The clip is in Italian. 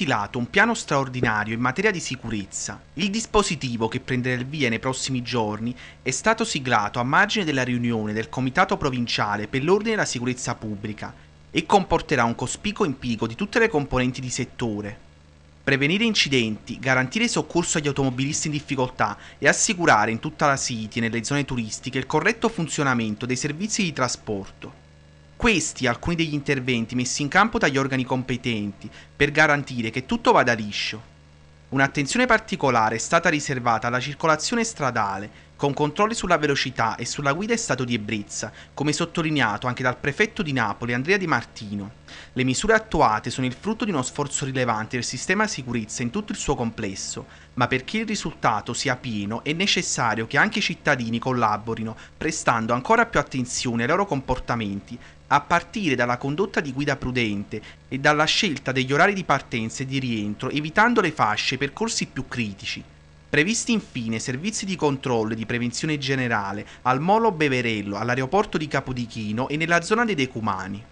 stilato un piano straordinario in materia di sicurezza. Il dispositivo che prenderà il via nei prossimi giorni è stato siglato a margine della riunione del Comitato Provinciale per l'Ordine e la Sicurezza Pubblica e comporterà un cospicuo impiego di tutte le componenti di settore. Prevenire incidenti, garantire soccorso agli automobilisti in difficoltà e assicurare in tutta la City e nelle zone turistiche il corretto funzionamento dei servizi di trasporto. Questi, alcuni degli interventi messi in campo dagli organi competenti per garantire che tutto vada liscio. Un'attenzione particolare è stata riservata alla circolazione stradale con controlli sulla velocità e sulla guida in stato di ebbrezza, come sottolineato anche dal prefetto di Napoli Andrea Di Martino. Le misure attuate sono il frutto di uno sforzo rilevante del sistema sicurezza in tutto il suo complesso, ma perché il risultato sia pieno è necessario che anche i cittadini collaborino, prestando ancora più attenzione ai loro comportamenti, a partire dalla condotta di guida prudente e dalla scelta degli orari di partenza e di rientro, evitando le fasce e percorsi più critici. Previsti infine servizi di controllo e di prevenzione generale al Molo Beverello, all'aeroporto di Capodichino e nella zona dei Decumani.